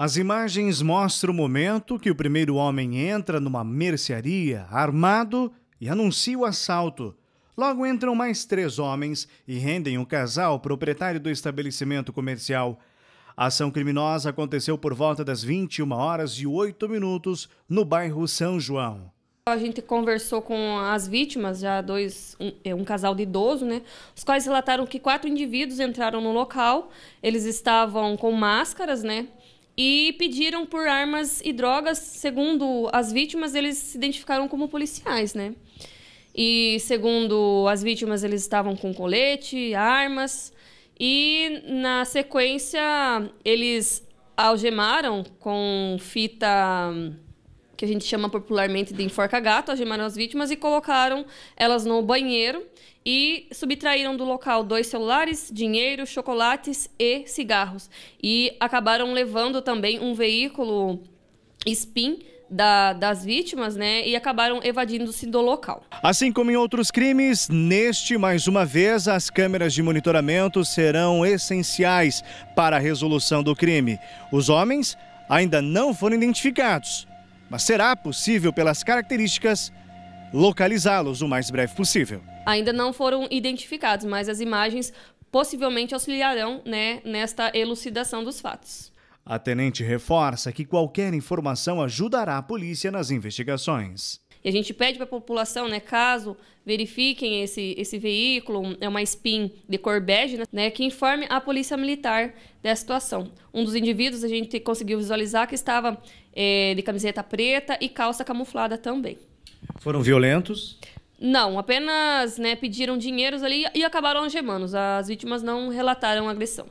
As imagens mostram o momento que o primeiro homem entra numa mercearia armado e anuncia o assalto. Logo entram mais três homens e rendem um casal proprietário do estabelecimento comercial. A ação criminosa aconteceu por volta das 21 horas e 8 minutos no bairro São João. A gente conversou com as vítimas, já dois, um, é, um, casal de idoso, né? Os quais relataram que quatro indivíduos entraram no local. Eles estavam com máscaras, né? e pediram por armas e drogas. Segundo as vítimas, eles se identificaram como policiais, né? E segundo as vítimas, eles estavam com colete, armas. E na sequência, eles algemaram com fita que a gente chama popularmente de enforca-gato, algemaram as vítimas e colocaram elas no banheiro e subtraíram do local dois celulares, dinheiro, chocolates e cigarros. E acabaram levando também um veículo spin da, das vítimas, né? E acabaram evadindo-se do local. Assim como em outros crimes, neste, mais uma vez, as câmeras de monitoramento serão essenciais para a resolução do crime. Os homens ainda não foram identificados mas será possível, pelas características, localizá-los o mais breve possível. Ainda não foram identificados, mas as imagens possivelmente auxiliarão né, nesta elucidação dos fatos. A tenente reforça que qualquer informação ajudará a polícia nas investigações. E a gente pede para a população, né, caso verifiquem esse, esse veículo, é uma SPIN de cor bege, né, né, que informe a polícia militar da situação. Um dos indivíduos a gente conseguiu visualizar que estava é, de camiseta preta e calça camuflada também. Foram violentos? Não, apenas né, pediram dinheiros ali e acabaram algemando. As vítimas não relataram agressão.